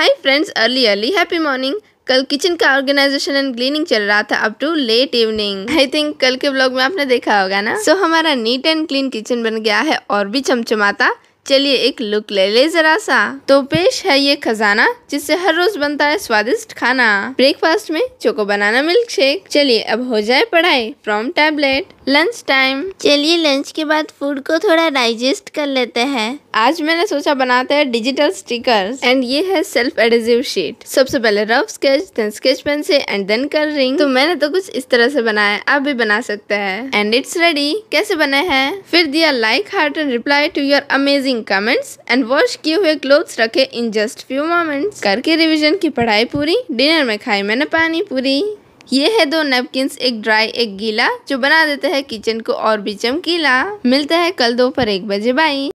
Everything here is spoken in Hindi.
हाय friends early early happy morning कल किचन का ऑर्गेनाइजेशन एंड क्लीनिंग चल रहा था up to late evening I think कल के ब्लॉग में आपने देखा होगा ना सो so, हमारा नीट एंड क्लीन किचन बन गया है और भी चमचमाता चलिए एक लुक ले ले जरा सा तो पेश है ये खजाना जिससे हर रोज बनता है स्वादिष्ट खाना ब्रेकफास्ट में चोको बनाना मिल्क शेक चलिए अब हो जाए पढ़ाई फ्रॉम टैबलेट लंच टाइम चलिए लंच के बाद फूड को थोड़ा डाइजेस्ट कर लेते हैं आज मैंने सोचा बनाते हैं डिजिटल स्टिकर्स एंड ये है सेल्फ एडेसिव शीट सबसे पहले rough sketch then sketch pen से एंड देन कलरिंग तो मैंने तो कुछ इस तरह से बनाया आप भी बना सकते हैं एंड इट्स रेडी कैसे बने हैं फिर दिया like heart and reply to your amazing amazing comments and wash किए हुए क्लोथ्स रखे इन जस्ट फ्यू मोमेंट्स करके रिविजन की पढ़ाई पूरी डिनर में खाई मैंने पानी पूरी ये है दो नैपकिन एक ड्राई एक गीला जो बना देते हैं किचन को और भी चमकीला मिलता है कल दोपहर एक बजे बाई